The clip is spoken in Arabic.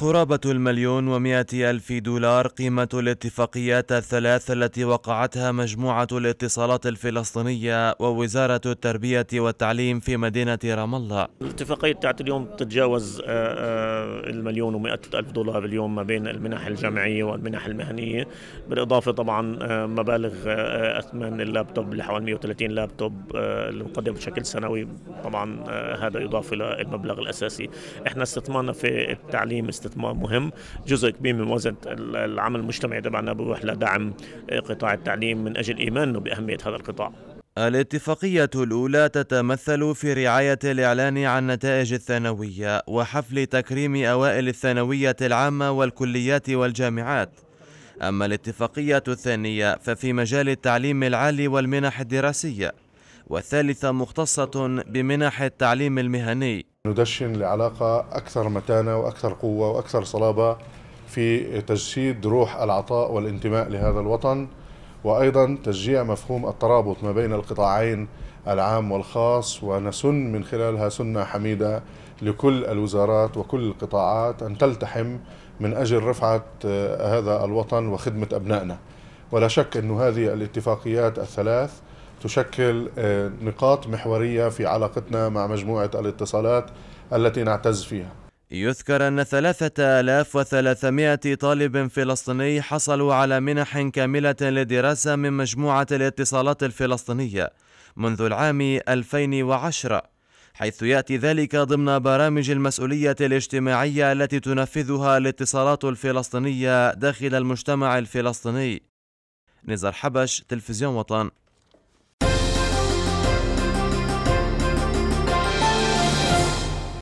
قرابة المليون ومئة ألف دولار قيمة الاتفاقيات الثلاث التي وقعتها مجموعة الاتصالات الفلسطينية ووزارة التربية والتعليم في مدينة رام الله الاتفاقية بتاعت اليوم تتجاوز آه، آه، المليون ومئة ألف دولار اليوم ما بين المنح الجامعية والمنح المهنية بالإضافة طبعا آه، مبالغ أثمان اللابتوب اللي حوالي 130 لابتوب اللي بشكل سنوي طبعا هذا إضافة للمبلغ الأساسي احنا استثمارنا في التعليم استثمارنا استثمار مهم جزء كبير من موازنة العمل المجتمعي تبعنا بروح لدعم آه، قطاع التعليم من أجل إيماننا بأهمية هذا القطاع الاتفاقية الأولى تتمثل في رعاية الإعلان عن نتائج الثانوية وحفل تكريم أوائل الثانوية العامة والكليات والجامعات أما الاتفاقية الثانية ففي مجال التعليم العالي والمنح الدراسية والثالثة مختصة بمنح التعليم المهني ندشن لعلاقة أكثر متانة وأكثر قوة وأكثر صلابة في تجسيد روح العطاء والانتماء لهذا الوطن وأيضا تشجيع مفهوم الترابط ما بين القطاعين العام والخاص ونسن من خلالها سنة حميدة لكل الوزارات وكل القطاعات أن تلتحم من أجل رفعة آه، هذا الوطن وخدمة أبنائنا ولا شك أن هذه الاتفاقيات الثلاث تشكل آه، نقاط محورية في علاقتنا مع مجموعة الاتصالات التي نعتز فيها يذكر أن 3300 طالب فلسطيني حصلوا على منح كاملة للدراسة من مجموعة الاتصالات الفلسطينية منذ العام 2010 حيث يأتي ذلك ضمن برامج المسؤولية الاجتماعية التي تنفذها الاتصالات الفلسطينية داخل المجتمع الفلسطيني نزار حبش تلفزيون وطن